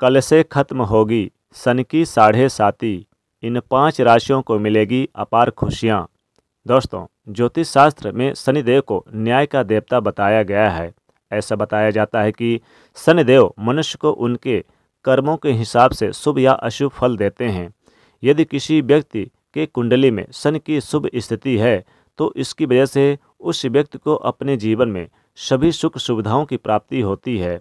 कल से खत्म होगी सन की साढ़े साती इन पांच राशियों को मिलेगी अपार खुशियां दोस्तों ज्योतिष शास्त्र में शनिदेव को न्याय का देवता बताया गया है ऐसा बताया जाता है कि शनिदेव मनुष्य को उनके कर्मों के हिसाब से शुभ या अशुभ फल देते हैं यदि किसी व्यक्ति के कुंडली में शनि की शुभ स्थिति है तो इसकी वजह से उस व्यक्ति को अपने जीवन में सभी सुख सुविधाओं की प्राप्ति होती है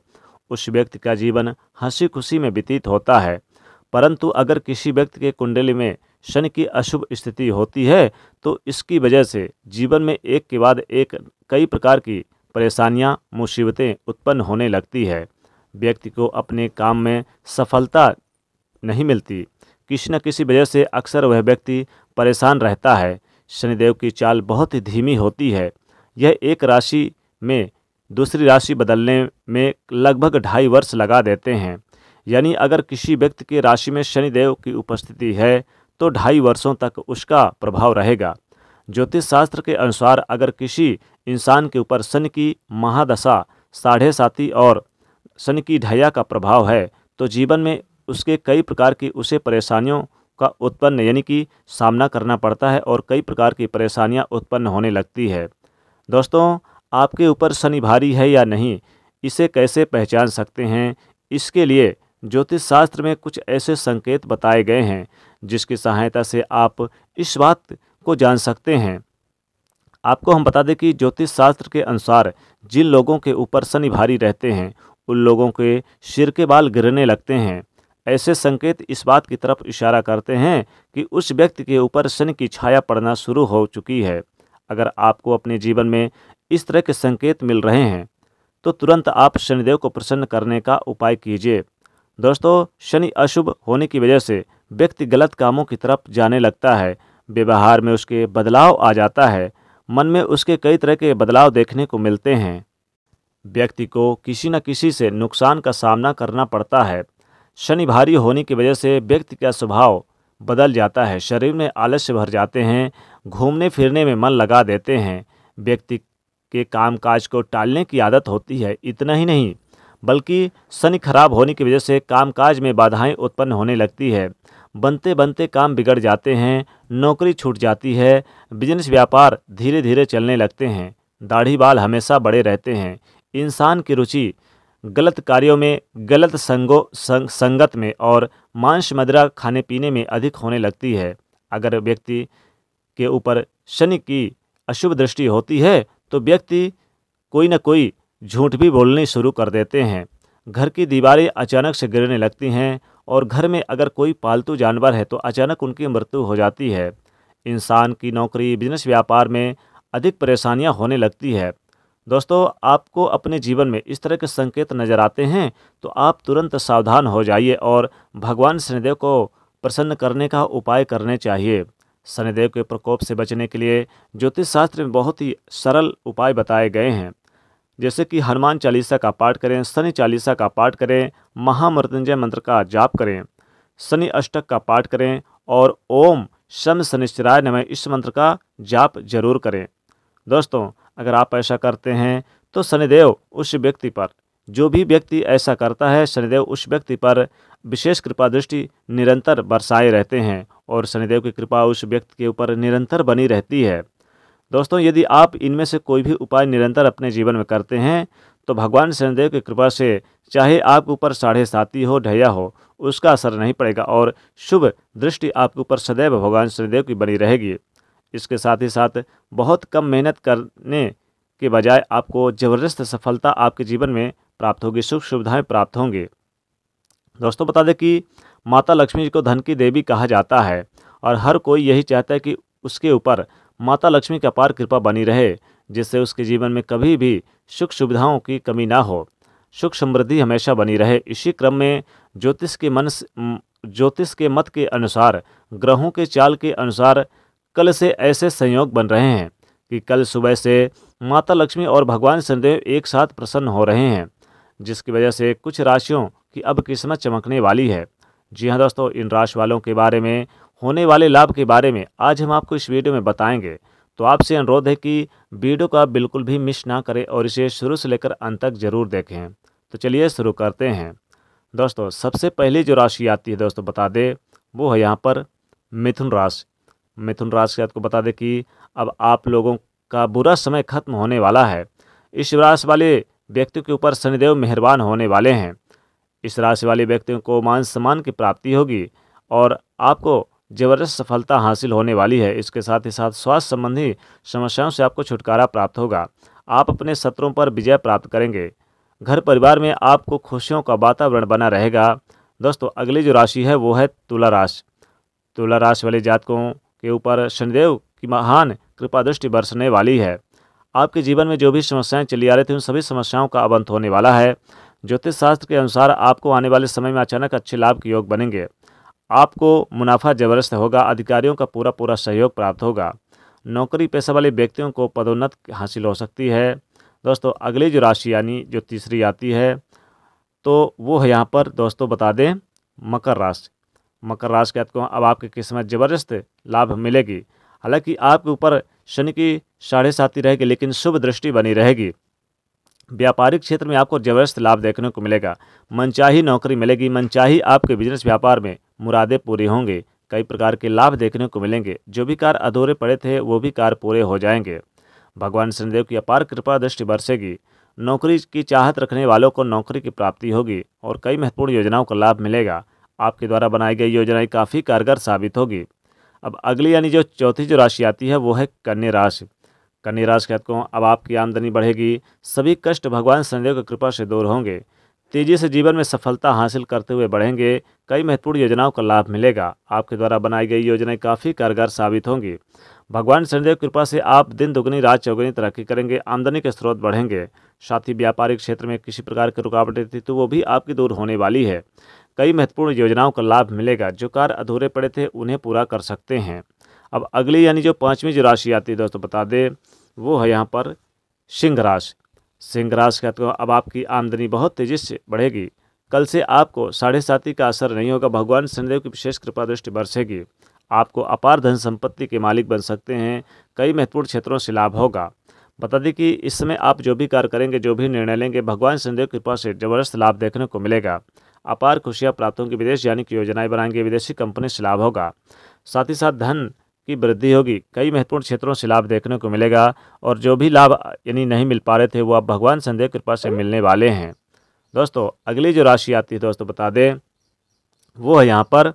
उस व्यक्ति का जीवन हंसी खुशी में व्यतीत होता है परंतु अगर किसी व्यक्ति के कुंडली में शनि की अशुभ स्थिति होती है तो इसकी वजह से जीवन में एक के बाद एक कई प्रकार की परेशानियां मुसीबतें उत्पन्न होने लगती है व्यक्ति को अपने काम में सफलता नहीं मिलती किसी न किसी वजह से अक्सर वह व्यक्ति परेशान रहता है शनिदेव की चाल बहुत ही धीमी होती है यह एक राशि में दूसरी राशि बदलने में लगभग ढाई वर्ष लगा देते हैं यानी अगर किसी व्यक्ति की राशि में शनिदेव की उपस्थिति है तो ढाई वर्षों तक उसका प्रभाव रहेगा ज्योतिष शास्त्र के अनुसार अगर किसी इंसान के ऊपर शनि की महादशा साढ़े साथी और शनि की ढैया का प्रभाव है तो जीवन में उसके कई प्रकार की उसे परेशानियों का उत्पन्न यानी कि सामना करना पड़ता है और कई प्रकार की परेशानियां उत्पन्न होने लगती है दोस्तों आपके ऊपर शनि भारी है या नहीं इसे कैसे पहचान सकते हैं इसके लिए ज्योतिष शास्त्र में कुछ ऐसे संकेत बताए गए हैं जिसकी सहायता से आप इस बात को जान सकते हैं आपको हम बता दें कि ज्योतिष शास्त्र के अनुसार जिन लोगों के ऊपर शनि भारी रहते हैं उन लोगों के सिर के बाल गिरने लगते हैं ऐसे संकेत इस बात की तरफ इशारा करते हैं कि उस व्यक्ति के ऊपर शनि की छाया पड़ना शुरू हो चुकी है अगर आपको अपने जीवन में इस तरह के संकेत मिल रहे हैं तो तुरंत आप शनिदेव को प्रसन्न करने का उपाय कीजिए दोस्तों शनि अशुभ होने की वजह से व्यक्ति गलत कामों की तरफ जाने लगता है व्यवहार में उसके बदलाव आ जाता है मन में उसके कई तरह के बदलाव देखने को मिलते हैं व्यक्ति को किसी न किसी से नुकसान का सामना करना पड़ता है शनि भारी होने की वजह से व्यक्ति का स्वभाव बदल जाता है शरीर में आलस्य भर जाते हैं घूमने फिरने में मन लगा देते हैं व्यक्ति के कामकाज को टालने की आदत होती है इतना ही नहीं बल्कि शनि खराब होने की वजह से कामकाज में बाधाएं उत्पन्न होने लगती है बनते बनते काम बिगड़ जाते हैं नौकरी छूट जाती है बिजनेस व्यापार धीरे धीरे चलने लगते हैं दाढ़ी बाल हमेशा बड़े रहते हैं इंसान की रुचि गलत कार्यों में गलत संगो संग, संगत में और मांस मदरा खाने पीने में अधिक होने लगती है अगर व्यक्ति के ऊपर शनि की अशुभ दृष्टि होती है तो व्यक्ति कोई ना कोई झूठ भी बोलने शुरू कर देते हैं घर की दीवारें अचानक से गिरने लगती हैं और घर में अगर कोई पालतू जानवर है तो अचानक उनकी मृत्यु हो जाती है इंसान की नौकरी बिजनेस व्यापार में अधिक परेशानियां होने लगती है दोस्तों आपको अपने जीवन में इस तरह के संकेत नज़र आते हैं तो आप तुरंत सावधान हो जाइए और भगवान शनिदेव को प्रसन्न करने का उपाय करने चाहिए शनिदेव के प्रकोप से बचने के लिए ज्योतिष शास्त्र में बहुत ही सरल उपाय बताए गए हैं जैसे कि हनुमान चालीसा का पाठ करें शनि चालीसा का पाठ करें महामृत्युंजय मंत्र का जाप करें शनि अष्टक का पाठ करें और ओम शम शनिश्चराय नमः इस मंत्र का जाप जरूर करें दोस्तों अगर आप ऐसा करते हैं तो शनिदेव उस व्यक्ति पर जो भी व्यक्ति ऐसा करता है शनिदेव उस व्यक्ति पर विशेष कृपा दृष्टि निरंतर बरसाए रहते हैं और शनिदेव की कृपा उस व्यक्ति के ऊपर निरंतर बनी रहती है दोस्तों यदि आप इनमें से कोई भी उपाय निरंतर अपने जीवन में करते हैं तो भगवान शनिदेव की कृपा से चाहे आपके ऊपर साढ़े साथी हो ढैया हो उसका असर नहीं पड़ेगा और शुभ दृष्टि आपके ऊपर सदैव भगवान शनिदेव की बनी रहेगी इसके साथ ही साथ बहुत कम मेहनत करने के बजाय आपको ज़बरदस्त सफलता आपके जीवन में प्राप्त होगी सुख सुविधाएँ प्राप्त होंगी दोस्तों बता दें कि माता लक्ष्मी को धन की देवी कहा जाता है और हर कोई यही चाहता है कि उसके ऊपर माता लक्ष्मी की अपार कृपा बनी रहे जिससे उसके जीवन में कभी भी सुख सुविधाओं की कमी ना हो सुख समृद्धि हमेशा बनी रहे इसी क्रम में ज्योतिष के मन ज्योतिष के मत के अनुसार ग्रहों के चाल के अनुसार कल से ऐसे संयोग बन रहे हैं कि कल सुबह से माता लक्ष्मी और भगवान शनिदेव एक साथ प्रसन्न हो रहे हैं जिसकी वजह से कुछ राशियों की अब किस्मत चमकने वाली है जी हाँ दोस्तों इन राशि वालों के बारे में होने वाले लाभ के बारे में आज हम आपको इस वीडियो में बताएंगे तो आपसे अनुरोध है कि वीडियो को आप बिल्कुल भी मिस ना करें और इसे शुरू से लेकर अंत तक जरूर देखें तो चलिए शुरू करते हैं दोस्तों सबसे पहली जो राशि आती है दोस्तों बता दें वो है यहाँ पर मिथुन राशि मिथुन राशि आपको बता दें कि अब आप लोगों का बुरा समय खत्म होने वाला है इस राशि वाले व्यक्ति के ऊपर शनिदेव मेहरबान होने वाले हैं इस राशि वाले व्यक्तियों को मान सम्मान की प्राप्ति होगी और आपको जबरदस्त सफलता हासिल होने वाली है इसके साथ ही साथ स्वास्थ्य संबंधी समस्याओं से आपको छुटकारा प्राप्त होगा आप अपने सत्रों पर विजय प्राप्त करेंगे घर परिवार में आपको खुशियों का वातावरण बना रहेगा दोस्तों अगली जो राशि है वो है तुला राशि तुला राशि वाले जातकों के ऊपर शनिदेव की महान कृपा दृष्टि बरसने वाली है आपके जीवन में जो भी समस्याएं चली आ रही थी उन सभी समस्याओं का अवंत होने वाला है ज्योतिष शास्त्र के अनुसार आपको आने वाले समय में अचानक अच्छे लाभ के योग बनेंगे आपको मुनाफा जबरदस्त होगा अधिकारियों का पूरा पूरा सहयोग प्राप्त होगा नौकरी पेशा वाले व्यक्तियों को पदोन्नत हासिल हो सकती है दोस्तों अगली जो राशि यानी जो तीसरी आती है तो वो है यहाँ पर दोस्तों बता दें मकर राशि मकर राशि के आपको अब आपके किस्मत ज़बरदस्त लाभ मिलेगी हालांकि आपके ऊपर शनि की साढ़े साथी रहेगी लेकिन शुभ दृष्टि बनी रहेगी व्यापारिक क्षेत्र में आपको जबरदस्त लाभ देखने को मिलेगा मनचाही नौकरी मिलेगी मनचाही आपके बिजनेस व्यापार में मुरादे पूरी होंगे कई प्रकार के लाभ देखने को मिलेंगे जो भी कार्य अधूरे पड़े थे वो भी कार्य पूरे हो जाएंगे भगवान शनिदेव की अपार कृपा दृष्टि बरसेगी नौकरी की चाहत रखने वालों को नौकरी की प्राप्ति होगी और कई महत्वपूर्ण योजनाओं का लाभ मिलेगा आपके द्वारा बनाई गई योजनाएं काफ़ी कारगर साबित होगी अब अगली यानी जो चौथी जो राशि आती है वो है कन्या राशि कन्या राशि कहते अब आपकी आमदनी बढ़ेगी सभी कष्ट भगवान शनिदेव की कृपा से दूर होंगे तेजी से जीवन में सफलता हासिल करते हुए बढ़ेंगे कई महत्वपूर्ण योजनाओं का लाभ मिलेगा आपके द्वारा बनाई गई योजनाएं काफ़ी कारगर साबित होंगी भगवान शनिदेव कृपा से आप दिन दुगनी रात चौगुनी तरक्की करेंगे आमदनी के स्रोत बढ़ेंगे साथ ही व्यापारिक क्षेत्र में किसी प्रकार की रुकावटें थी तो वो भी आपकी दूर होने वाली है कई महत्वपूर्ण योजनाओं का लाभ मिलेगा जो कार्य अधूरे पड़े थे उन्हें पूरा कर सकते हैं अब अगली यानी जो पाँचवीं जो राशि आती है दोस्तों बता दें वो है यहाँ पर सिंह राशि सिंह राशि का तो अब आपकी आमदनी बहुत तेज़ी से बढ़ेगी कल से आपको साढ़े साथी का असर नहीं होगा भगवान शनिदेव की विशेष कृपा दृष्टि बरसेगी आपको अपार धन संपत्ति के मालिक बन सकते हैं कई महत्वपूर्ण क्षेत्रों से लाभ होगा बता दें कि इस समय आप जो भी कार्य करेंगे जो भी निर्णय लेंगे भगवान शनिदेव की कृपा से जबरदस्त लाभ देखने को मिलेगा अपार खुशियाँ प्राप्त होंगी विदेश जाने की योजनाएं बनाएंगे विदेशी कंपनी से लाभ होगा साथ ही साथ धन की वृद्धि होगी कई महत्वपूर्ण क्षेत्रों से लाभ देखने को मिलेगा और जो भी लाभ यानी नहीं मिल पा रहे थे वो अब भगवान संदेह कृपा से मिलने वाले हैं दोस्तों अगली जो राशि आती है दोस्तों बता दें वो है यहाँ पर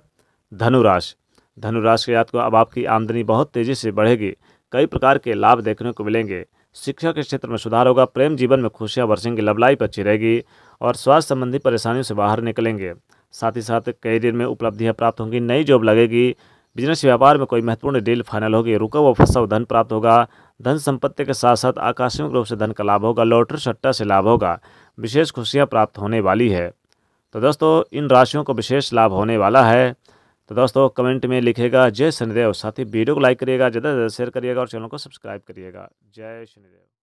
धनुराशि धनुराशि के याद को अब आपकी आमदनी बहुत तेज़ी से बढ़ेगी कई प्रकार के लाभ देखने को मिलेंगे शिक्षा के क्षेत्र में सुधार होगा प्रेम जीवन में खुशियाँ बरसेंगी लव लाइफ अच्छी रहेगी और स्वास्थ्य संबंधी परेशानियों से बाहर निकलेंगे साथ ही साथ करियर में उपलब्धियाँ प्राप्त होंगी नई जॉब लगेगी बिजनेस व्यापार में कोई महत्वपूर्ण डील फाइनल होगी रुका हुआ फंसा हुआ धन प्राप्त होगा धन संपत्ति के साथ साथ आकस्मिक रूप से धन का लाभ होगा लॉटरी सट्टा से लाभ होगा विशेष खुशियाँ प्राप्त होने वाली है तो दोस्तों इन राशियों को विशेष लाभ होने वाला है तो दोस्तों कमेंट में लिखेगा जय शनिदेव साथ ही वीडियो को लाइक करिएगा ज़्यादा से ज़्यादा शेयर करिएगा और चैनल को सब्सक्राइब करिएगा जय शनिदेव